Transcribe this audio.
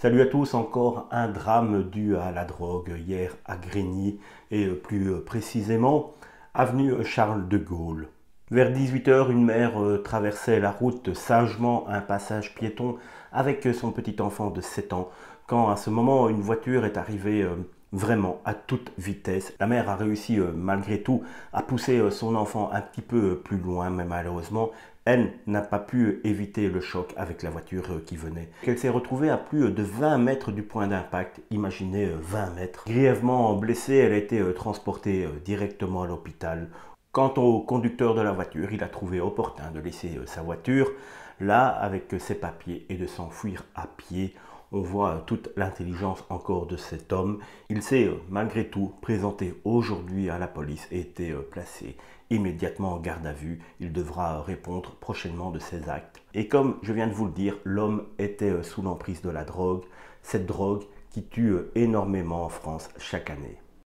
Salut à tous, encore un drame dû à la drogue hier à Grigny et euh, plus euh, précisément avenue Charles de Gaulle. Vers 18h, une mère euh, traversait la route sagement un passage piéton avec son petit enfant de 7 ans quand à ce moment une voiture est arrivée vraiment à toute vitesse. La mère a réussi euh, malgré tout à pousser euh, son enfant un petit peu euh, plus loin, mais malheureusement, elle n'a pas pu éviter le choc avec la voiture qui venait. Elle s'est retrouvée à plus de 20 mètres du point d'impact, imaginez 20 mètres. Grièvement blessée, elle a été transportée directement à l'hôpital. Quant au conducteur de la voiture, il a trouvé opportun de laisser sa voiture là avec ses papiers et de s'enfuir à pied on voit toute l'intelligence encore de cet homme. Il s'est euh, malgré tout présenté aujourd'hui à la police et été euh, placé immédiatement en garde à vue. Il devra répondre prochainement de ses actes. Et comme je viens de vous le dire, l'homme était euh, sous l'emprise de la drogue, cette drogue qui tue énormément en France chaque année.